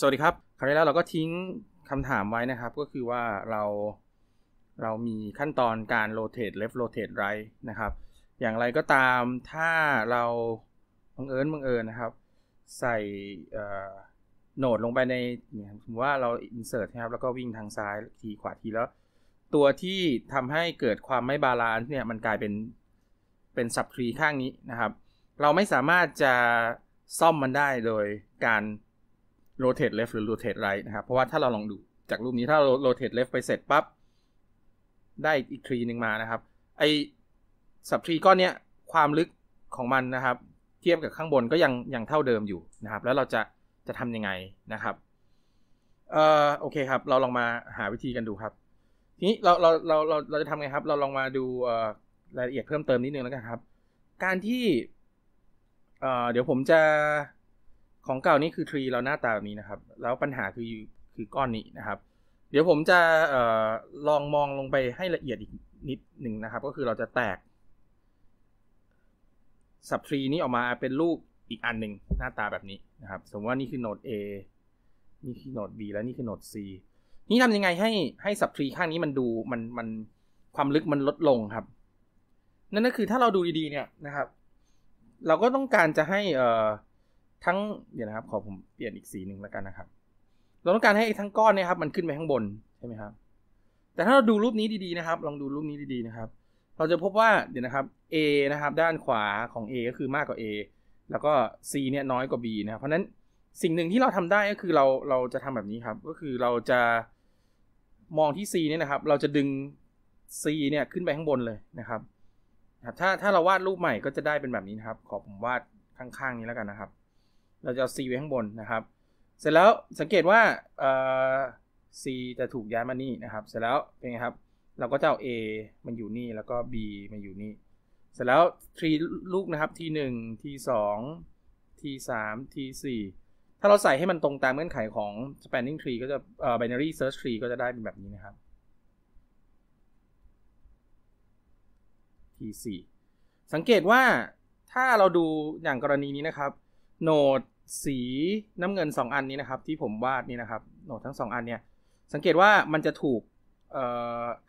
สวัสดีครับ คราวที่แล้วเราก็ทิ้งคำถามไว้นะครับ ก็คือว่าเราเรามีขั้นตอนการโรเตทเลฟโรเตทไรนะครับ อย่างไรก็ตาม ถ้าเราบังเอิญบังเอิญนะครับ ใส่โหนดลงไปในสมมติว่าเรา insert นะครับ แล้วก็วิ่งทางซ้ายทีขวาทีแล้ว ตัวที่ทำให้เกิดความไม่บาลานซ์เนี่ย มันกลายเป็น เป็นสับทรีข้างนี้นะครับ เราไม่สามารถจะซ่อมมันได้โดยการ rotate left หรือ rotate right นะครับ เพราะว่าถ้าเราลองดูจากรูปนี้ถ้าเรา rotate left ไปเสร็จปั๊บได้อีกทรีหนึ่งมานะครับไอสับทรีก้อนเนี้ยความลึกของมันนะครับ เทียบกับข้างบนก็ยังยังเท่าเดิมอยู่นะครับ แล้วเราจะจะทำยังไงนะครับเอ่อโอเคครับ เราลองมาหาวิธีกันดูครับ ทีนี้เราเราเราเราเราจะทำไงครับ เราลองมาดูรายละเอียดเพิ่มเติมนิดนึงแล้วกันครับ การที่เอ่อเดี๋ยวผมจะของเก่านี่คือทรีเราหน้าตาแบบนี้นะครับ แล้วปัญหาคือคือก้อนนี้นะครับ เดี๋ยวผมจะออลองมองลงไปให้ละเอียดอีกนิดหนึ่งนะครับ ก็คือเราจะแตกสับทรีนี้ออกมาเป็นรูปอีกอันหนึ่งหน้าตาแบบนี้นะครับ สมมติว่านี่คือโนด A นี่คือโนด B และนี่คือโนด C นี่ทำยังไงให้ให้สับทรีข้างนี้มันดูมันมันความลึกมันลดลงครับนั่นก็คือถ้าเราดูดีๆเนี่ยนะครับ เราก็ต้องการจะให้อทั้งเดี๋ยวนะครับ ขอผมเปลี่ยนอีกสีหนึ่งแล้วกันนะครับ เราต้องการให้ทั้งก้อนเนี่ยครับ มันขึ้นไปข้างบนใช่ไหมครับแต่ถ้าเราดูรูปนี้ดีๆนะครับลองดูรูปนี้ดีๆนะครับ เราจะพบว่าเดี๋ยวนะครับ A นะครับ ด้านขวาของ A ก็คือมากกว่า A แล้วก็ C เนี่ยน้อยกว่า B นะครับเพราะนั้นสิ่งหนึ่งที่เราทำได้ก็คือเราเราจะทำแบบนี้ครับ ก็คือเราจะมองที่ C เนี่ยนะครับ เราจะดึง C เนี่ยขึ้นไปข้างบนเลยนะครับถ้าถ้าเราวาดรูปใหม่ก็จะได้เป็นแบบนี้นะครับ ขอผมวาดข้างๆนี้แล้วกันนะครับเราจะเอา c ไว้ข้างบนนะครับ เสร็จแล้วสังเกตว่าเอ่อ c จะถูกย้ายมานี่นะครับ เสร็จแล้วเป็นไงครับเราก็จะเอา a มันอยู่นี่แล้วก็ b มันอยู่นี่ เสร็จแล้ว tree ลูกนะครับ t 1 t 2 t 3 t 4ถ้าเราใส่ให้มันตรงตามเงื่อนไขของ spanning tree ก็จะเอ่อ binary search tree ก็จะได้เป็นแบบนี้นะครับ t 4สังเกตว่าถ้าเราดูอย่างกรณีนี้นะครับโนดสีน้ำเงิน 2 อันนี้นะครับที่ผมวาดนี่นะครับโนดทั้ง 2 อันเนี่ยสังเกตว่ามันจะถูก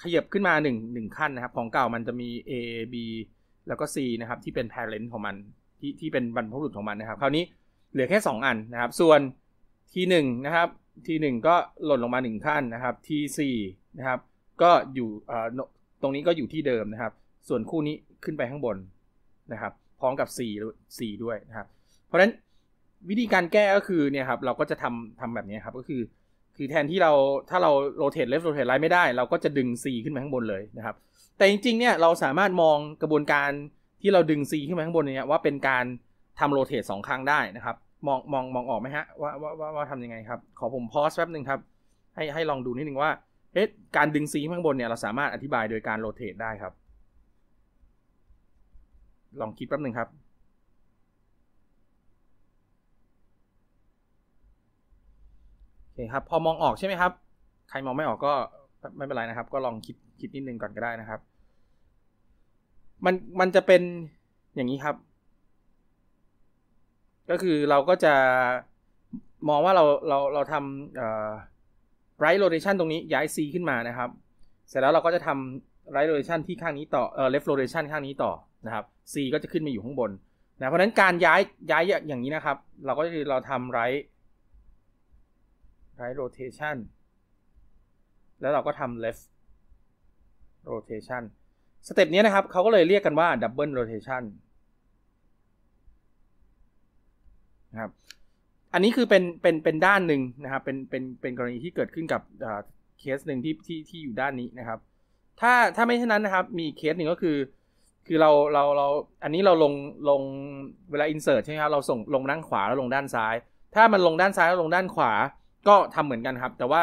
ขยับขึ้นมา1งขั้นนะครับของเก่า มันจะมี A B แล้วก็ C นะครับที่เป็น parent ของมันที่ที่เป็นบรรพบุรุษของมันนะครับคราวนี้เหลือแค่ 2 อันนะครับ ส่วนที1นะครับที1ก็หล่นลงมา 1 ขั้นนะครับที4นะครับก็อยู่ตรงนี้ก็อยู่ที่เดิมนะครับ ส่วนคู่นี้ขึ้นไปข้างบนนะครับ พร้อมกับ4 4ด้วยนะครับ เพราะฉะนั้นวิธีการแก้ก็คือเนี่ยครับเราก็จะทำทำแบบนี้ครับก็คือคือแทนที่เราถ้าเราโรเตทเลฟโรเตทไลท์ไม่ได้เราก็จะดึง C ขึ้นมาข้างบนเลยนะครับ แต่จริง ๆ เนี่ยเราสามารถมองกระบวนการที่เราดึง C ขึ้นมาข้างบนเนี่ยว่าเป็นการทำโรเตทสองครั้งได้นะครับมองมองมองออกไหมฮะ ว่าว่าว่าว่าทำยังไงครับ ขอผมพอสแป๊บหนึ่งครับให้ให้ลองดูนิดนึงว่าเอ๊ะการดึง C ขึ้นาข้างบนเนี่ยเราสามารถอธิบายโดยการโรเตทได้ครับ ลองคิดแป๊บหนึ่งครับคครับพอมองออกใช่ไหมครับ ใครมองไม่ออกก็ไม่เป็นไรนะครับ ก็ลองคิดคิดนิดนึงก่อนก็ได้นะครับ มันมันจะเป็นอย่างนี้ครับ ก็คือเราก็จะมองว่าเราเราเราทำไรโรเ a ชันตรงนี้ ย้าย C ขึ้นมานะครับ เสร็จแล้วเราก็จะทำไรโรเ a ชันที่ข้างนี้ต่อเอ่อ left rotation ข้างนี้ต่อนะครับ C ก็จะขึ้นมาอยู่ข้างบน นะเพราะนั้นการย้ายย้ายอย่างนี้นะครับ เราก็คือเราทำไร right right rotation แล้วเราก็ทำ left rotation สเต็ปนี้นะครับเขาก็เลยเรียกกันว่า double rotation นะครับ อันนี้คือเป็น เป็น เป็นด้านหนึ่งนะครับ เป็น เป็น เป็นกรณีที่เกิดขึ้นกับเคสหนึ่งที่ ที่ ที่อยู่ด้านนี้นะครับ ถ้า ถ้าไม่เช่นนั้นนะครับ มีเคสหนึ่งก็คือ คือเรา เรา เรา อันนี้เราลง ลงเวลา insert ใช่ไหมครับ เราส่งลงด้านขวาแล้วลงด้านซ้าย ถ้ามันลงด้านซ้ายแล้วลงด้านขวาก็ทำเหมือนกันครับ แต่ว่า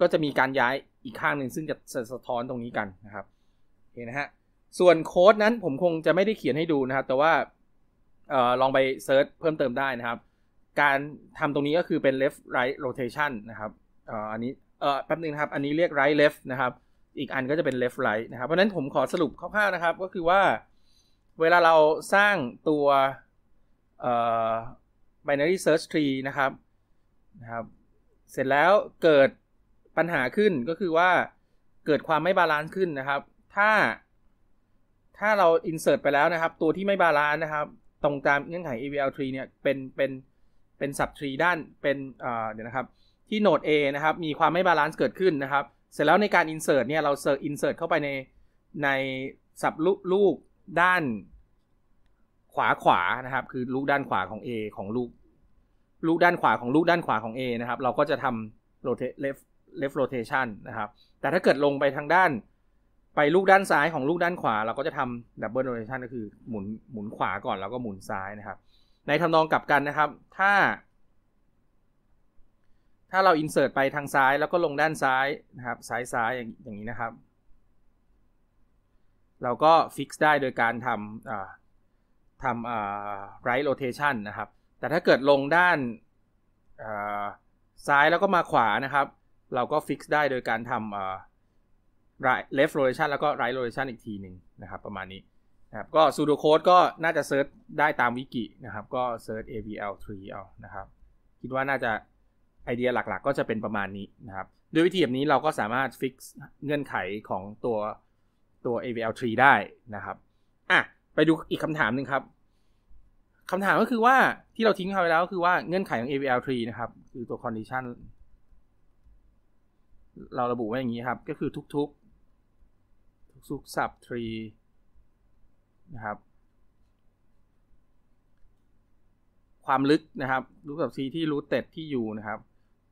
ก็จะมีการย้ายอีกข้างหนึ่งซึ่งจะสะท้อนตรงนี้กันนะครับเห็นนะฮะส่วนโค้ดนั้นผมคงจะไม่ได้เขียนให้ดูนะครับ แต่ว่าออลองไปเซิร์ชเพิ่มเติมได้นะครับ การทำตรงนี้ก็คือเป็น left right rotation นะครับอออันนี้เออแป๊บนึงครับ อันนี้เรียก right left นะครับ อีกอันก็จะเป็น left right นะครับเพราะนั้นผมขอสรุปคร่าวๆ นะครับ ก็คือว่าเวลาเราสร้างตัว binary search tree นะครับนะครับเสร็จแล้วเกิดปัญหาขึ้นก็คือว่าเกิดความไม่บาลานซ์ขึ้นนะครับ ถ้าถ้าเราอินเสิร์ตไปแล้วนะครับ ตัวที่ไม่บาลานซ์นะครับตรงตามเงื่อนไข EVL tree เนี่ยเป็นเป็นเป็นสับ tree ด้านเป็นเดี๋ยวนะครับที่โนด A นะครับมีความไม่บาลานซ์เกิดขึ้นนะครับ เสร็จแล้วในการอินเสิร์ตเนี่ยเราเซิร์ตอินเสิร์ตเข้าไปในในสับลูกด้านขวาขวานะครับคือลูกด้านขวาของ A ของลูกลูกด้านขวาของลูกด้านขวาของ A นะครับ เราก็จะทำโรเตเลฟเลฟโรเตชันนะครับ แต่ถ้าเกิดลงไปทางด้าน ไปลูกด้านซ้ายของลูกด้านขวา เราก็จะทำดับเบิลโรเตชันก็คือหมุนหมุนขวาก่อนแล้วก็หมุนซ้ายนะครับ ในทำนองกลับกันนะครับ ถ้าถ้าเราอินเสิร์ตไปทางซ้ายแล้วก็ลงด้านซ้ายนะครับ ซ้ายซ้ายอย่างนี้นะครับ เราก็ฟิกซ์ได้โดยการทำทำ right rotation นะครับแต่ถ้าเกิดลงด้านซ้ายแล้วก็มาขวานะครับ เราก็ฟิกซ์ได้โดยการทำ left rotation แล้วก็ right rotation อีกทีหนึ่งนะครับประมาณนี้นะครับ ก็ sudo code ก็น่าจะเซิร์ชได้ตามวิกินะครับ ก็เซิร์ช avl3 เอานะครับ คิดว่าน่าจะไอเดียหลักๆ ก็จะเป็นประมาณนี้นะครับด้วยวิธีแบบนี้เราก็สามารถฟิกเงื่อนไขของตัวตัว avl3 ได้นะครับอ่ะไปดูอีกคำถามหนึ่งครับคำถามก็คือว่าที่เราทิ้งเขาไปแล้วคือว่าเงื่อนไขของ AVL3 นะครับ คือตัว condition เราระบุไว้อย่างนี้ครับ ก็คือทุกๆ ทุกๆ sub tree นะครับความลึกนะครับรูปสับ C ที่รูทเต็ดที่อยู่ นะครับ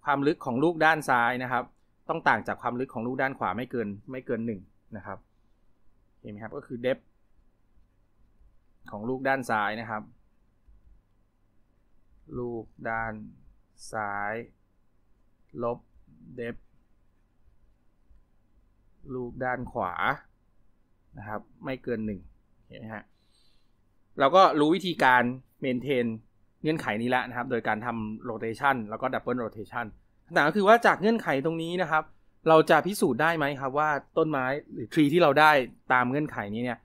ความลึกของลูกด้านซ้ายนะครับ ต้องต่างจากความลึกของลูกด้านขวาไม่เกิน ไม่เกินหนึ่งนะครับเห็นไหมครับก็คือเดฟของลูกด้านซ้ายนะครับลูกด้านซ้าย ลบเดฟลูกด้านขวานะครับไม่เกินหนึ่งเห็นไหมฮะเราก็รู้วิธีการเมนเทนเงื่อนไขนี้แล้วนะครับโดยการทำโรเตชันแล้วก็ดับเบิลโรเตชันต่างก็คือว่าจากเงื่อนไขตรงนี้นะครับ เราจะพิสูจน์ได้ไหมครับ ว่าต้นไม้หรือทรีที่เราได้ตามเงื่อนไขนี้เนี่ย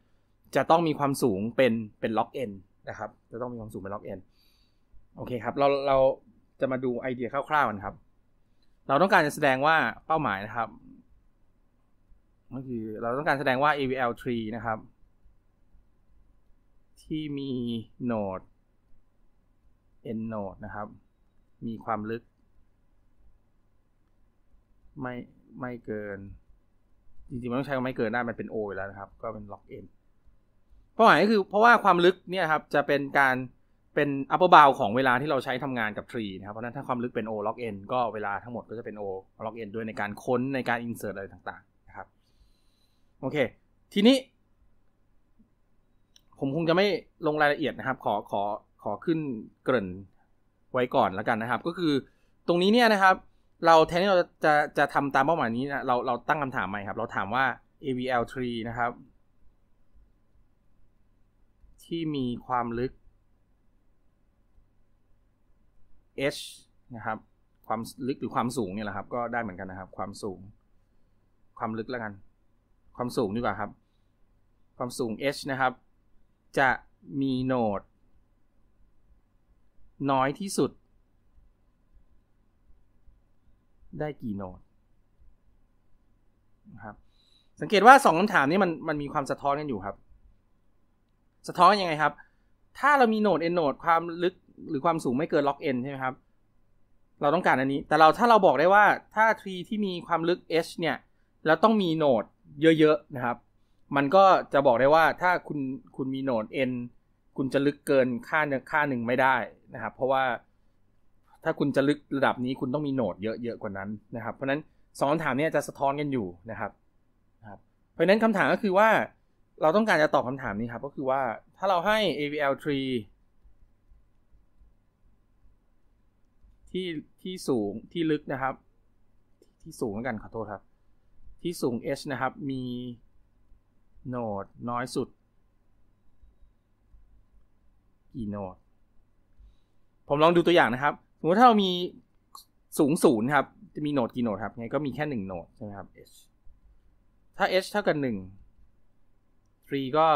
จะต้องมีความสูงเป็นเป็นล็อกเอ็นนะครับจะต้องมีความสูงเป็นล็อกเอ็นโอเคครับเราเราจะมาดูไอเดียคร่าวๆกันครับ เราต้องการจะแสดงว่าเป้าหมายนะครับก็คือเราต้องการแสดงว่า AVL tree นะครับ ที่มีโนด n node นะครับมีความลึก ไม่ไม่เกินจริงๆมันต้องใช้ไม่เกินได้ มันเป็น O อยู่แล้วนะครับ ก็เป็น log n เป้าหมายก็คือ เพราะว่าความลึกเนี่ยครับ จะเป็นการเป็นอัปเปอร์บาวของเวลาที่เราใช้ทำงานกับทรีนะครับ เพราะนั้นถ้าความลึกเป็น O log n ก็เวลาทั้งหมดก็จะเป็น O log n ด้วยในการค้นในการ insert อะไรต่าง ๆ นะครับ โอเค ทีนี้ ผมคงจะไม่ลงรายละเอียดนะครับ ขอขอขอขึ้นเกริ่นไว้ก่อนแล้วกันนะครับ ก็คือตรงนี้เนี่ยนะครับ เราแทนที่เราจะจะจะทำตามเป้าหมายนี้นะ เราเราตั้งคำถามใหม่ครับ เราถามว่า avl tree นะครับ ที่มีความลึก h นะครับ ความลึกหรือความสูงเนี่ยแหละครับ ก็ได้เหมือนกันนะครับ ความสูง ความลึกแล้วกัน ความสูงดีกว่าครับ ความสูง h นะครับ จะมีโนดน้อยที่สุด ได้กี่โนดนะครับ สังเกตว่าสองคำถามนี้มันมันมีความสะท้อนกันอยู่ครับ สะท้อนยังไงครับถ้าเรามีโหนดเอ็นโหนดความลึกหรือความสูงไม่เกินล็อกเอ็นใช่ไหมครับ เราต้องการอันนี้ แต่เราถ้าเราบอกได้ว่าถ้าทรีที่มีความลึก h เนี่ย แล้วต้องมีโหนดเยอะๆ นะครับ มันก็จะบอกได้ว่าถ้าคุณคุณมีโหนด n คุณจะลึกเกินค่าค่าหนึ่งไม่ได้นะครับ เพราะว่าถ้าคุณจะลึกระดับนี้ คุณต้องมีโหนดเยอะๆ กว่านั้นนะครับ เพราะนั้นสองคำถามนี้จะสะท้อนกันอยู่นะครับเพราะนั้นคำถามก็คือว่าเราต้องการจะตอบคำถามนี้ครับ ก็คือว่าถ้าเราให้ AVL tree ที่ที่สูงที่ลึกนะครับ ที่สูงแล้วกันขอโทษครับ ที่สูง h นะครับ มีโนดน้อยสุดกี่โนด ผมลองดูตัวอย่างนะครับ สมมติถ้าเรามีสูงศูนย์ครับ จะมีโนดกี่โนดครับไงก็มีแค่หนึ่งโนดใช่ไหมครับ h ถ้า h เท่ากับหนึ่ง tree ก็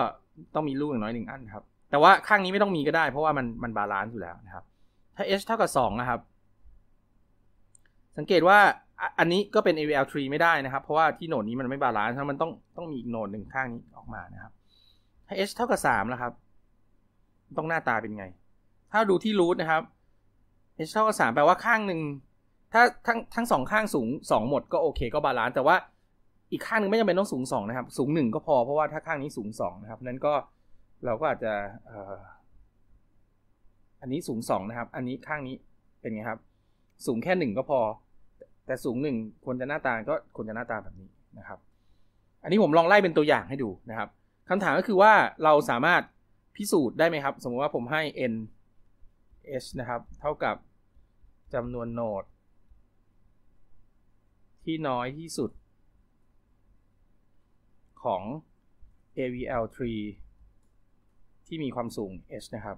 ต้องมีลูกอย่างน้อยหนึ่งอันครับแต่ว่าข้างนี้ไม่ต้องมีก็ได้เพราะว่ามันมันบาลานซ์อยู่แล้วนะครับ ถ้า h เท่ากับ2นะครับสังเกตว่าอันนี้ก็เป็น a v l tree ไม่ได้นะครับเพราะว่าที่โหนดนี้มันไม่บาลานซ์้มันต้องต้องมีอีกโหนดหนึ่งข้างนี้ออกมานะครับ ถ้า h เท่ากับ3นะครับ ต้องหน้าตาเป็นไง ถ้าดูที่รูทนะครับ h เท่ากับ3แปลว่าข้างหนึ่งถ้าทั้งทั้งสองข้างสูง2หมดก็โอเค ก็บาลานซ์แต่ว่าอีกข้างนึงไม่จำเป็นต้องสูงสองนะครับ สูงหนึ่งก็พอ เพราะว่าถ้าข้างนี้สูงสองนะครับ นั้นก็เราก็อาจจะ อันนี้สูงสองนะครับ อันนี้ข้างนี้เป็นไงครับ สูงแค่หนึ่งก็พอ แต่สูงหนึ่งควรจะหน้าตา ก็ควรจะหน้าตาแบบนี้นะครับ อันนี้ผมลองไล่เป็นตัวอย่างให้ดูนะครับคำถามก็คือว่าเราสามารถพิสูจน์ได้ไหมครับ สมมติว่าผมให้ n h นะครับ เท่ากับจำนวนโนดที่น้อยที่สุดของ AVL3 ที่มีความสูง h นะครับ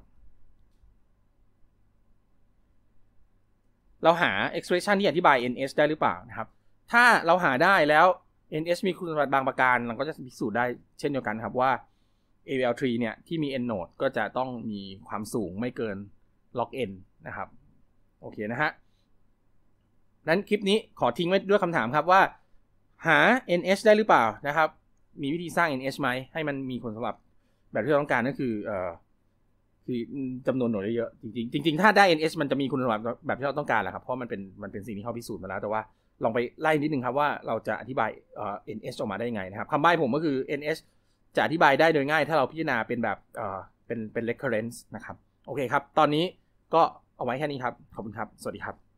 เราหา expression ที่อธิบาย ns ได้หรือเปล่านะครับ ถ้าเราหาได้แล้ว ns มีคุณสมบัติบางประการ เราก็จะพิสูจน์ได้เช่นเดียวกันครับว่า AVL3 เนี่ยที่มี n node ก็จะต้องมีความสูงไม่เกิน log n นะครับ โอเคนะฮะนั้นคลิปนี้ขอทิ้งไว้ด้วยคำถามครับว่าหา ns ได้หรือเปล่านะครับมีวิธีสร้าง NH ไหมให้มันมีคนสำหรับแบบที่เราต้องการก็คือเอ่อคือจำนวนหน่วยได้เยอะจริงจริงๆ ถ้าได้ NH มันจะมีคุณสมบัติแบบที่เราต้องการแหละครับเพราะมันเป็นมันเป็นสิ่งที่เขาพิสูจน์มาแล้ว แต่ว่าลองไปไล่นิดนึงครับว่าเราจะอธิบายเอ่อ NH ออกมาได้ยังไงนะครับคำใบ้ผมก็คือ NH จะอธิบายได้โดยง่าย ถ้าเราพิจารณาเป็นแบบเอ่อเป็นเป็น recurrence นะครับโอเคครับตอนนี้ก็เอาไว้แค่นี้ครับขอบคุณครับสวัสดีครับ